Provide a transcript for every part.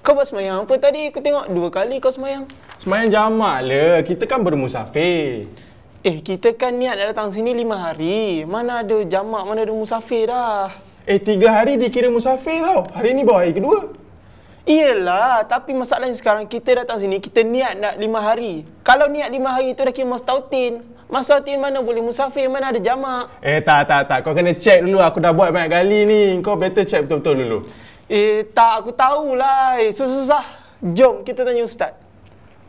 Kau buat semayang apa tadi? Aku tengok dua kali kau semayang. Semayang jamak lah. Kita kan bermusafir. Eh, kita kan niat nak datang sini lima hari. Mana ada jamak, mana ada musafir dah. Eh, tiga hari dikira musafir tau. Hari ni bawa hari kedua. Iyalah, tapi masalahnya sekarang kita datang sini, kita niat nak lima hari. Kalau niat lima hari tu dah kira mustautin. tin mana boleh musafir, mana ada jamak. Eh, tak, tak, tak. Kau kena cek dulu. Aku dah buat banyak kali ni. Kau better cek betul-betul dulu. Eh tak aku tahulah. Eh, susah-susah. Jom kita tanya ustaz.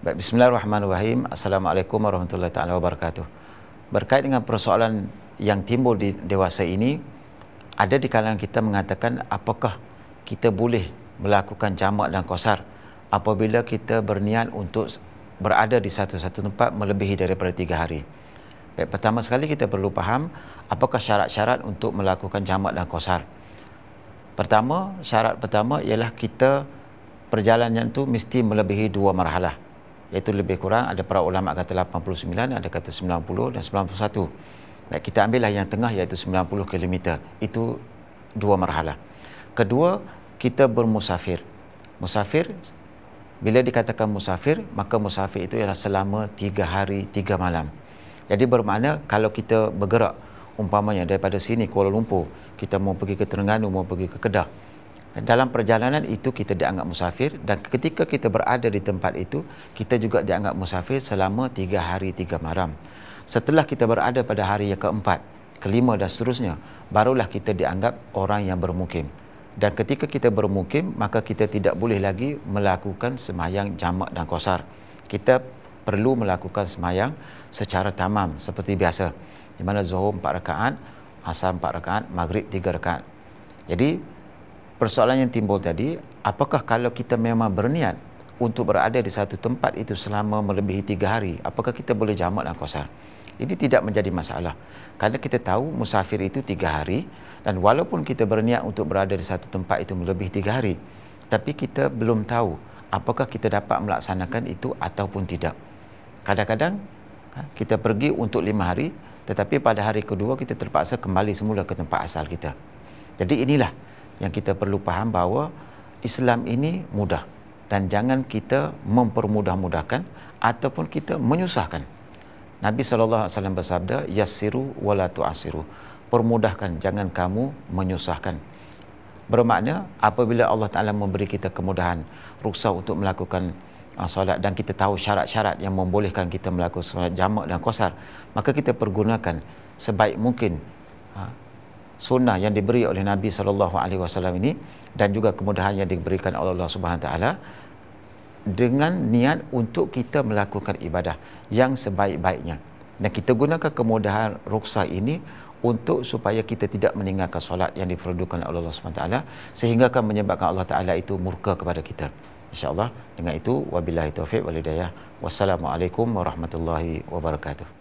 Baik, bismillahirrahmanirrahim. Assalamualaikum warahmatullahi taala wabarakatuh. Berkait dengan persoalan yang timbul di dewasa ini, ada di kalangan kita mengatakan apakah kita boleh melakukan jamak dan kosar apabila kita berniat untuk berada di satu-satu tempat melebihi daripada tiga hari. Baik, pertama sekali kita perlu faham apakah syarat-syarat untuk melakukan jamak dan kosar. Pertama, syarat pertama ialah kita perjalanan tu mesti melebihi dua marhalah. Iaitu lebih kurang ada para ulama kata 89, ada kata 90 dan 91. Baik, kita ambillah yang tengah iaitu 90 km. Itu dua marhalah. Kedua, kita bermusafir. Musafir, bila dikatakan musafir, maka musafir itu ialah selama tiga hari, tiga malam. Jadi bermakna kalau kita bergerak umpamanya daripada sini Kuala Lumpur kita mau pergi ke Terengganu mau pergi ke Kedah dalam perjalanan itu kita dianggap musafir dan ketika kita berada di tempat itu kita juga dianggap musafir selama 3 hari 3 malam setelah kita berada pada hari yang keempat kelima dan seterusnya barulah kita dianggap orang yang bermukim dan ketika kita bermukim maka kita tidak boleh lagi melakukan semayang jamak dan kosar kita perlu melakukan semayang secara tamam seperti biasa di mana zuhur empat rakaat asar empat rakaat maghrib tiga rakaat jadi persoalan yang timbul tadi apakah kalau kita memang berniat untuk berada di satu tempat itu selama melebihi tiga hari apakah kita boleh jamak dan kosar ini tidak menjadi masalah kerana kita tahu musafir itu tiga hari dan walaupun kita berniat untuk berada di satu tempat itu melebihi tiga hari tapi kita belum tahu apakah kita dapat melaksanakan itu ataupun tidak kadang-kadang ha, kita pergi untuk lima hari tetapi pada hari kedua kita terpaksa kembali semula ke tempat asal kita jadi inilah yang kita perlu faham bahawa Islam ini mudah dan jangan kita mempermudah-mudahkan ataupun kita menyusahkan Nabi saw bersabda yassiru wala tu'siru permudahkan jangan kamu menyusahkan bermakna apabila Allah taala memberi kita kemudahan ruksa untuk melakukan uh, solat dan kita tahu syarat-syarat yang membolehkan kita melakukan solat jamak dan kosar maka kita pergunakan sebaik mungkin uh, sunnah yang diberi oleh Nabi saw ini dan juga kemudahan yang diberikan oleh Allah Subhanahu taala dengan niat untuk kita melakukan ibadah yang sebaik-baiknya dan kita gunakan kemudahan ruksah ini untuk supaya kita tidak meninggalkan solat yang diperlukan oleh Allah Subhanahu taala sehingga akan menyebabkan Allah taala itu murka kepada kita insyaallah dengan itu wabillahi taufik walhidayah wassalamualaikum warahmatullahi wabarakatuh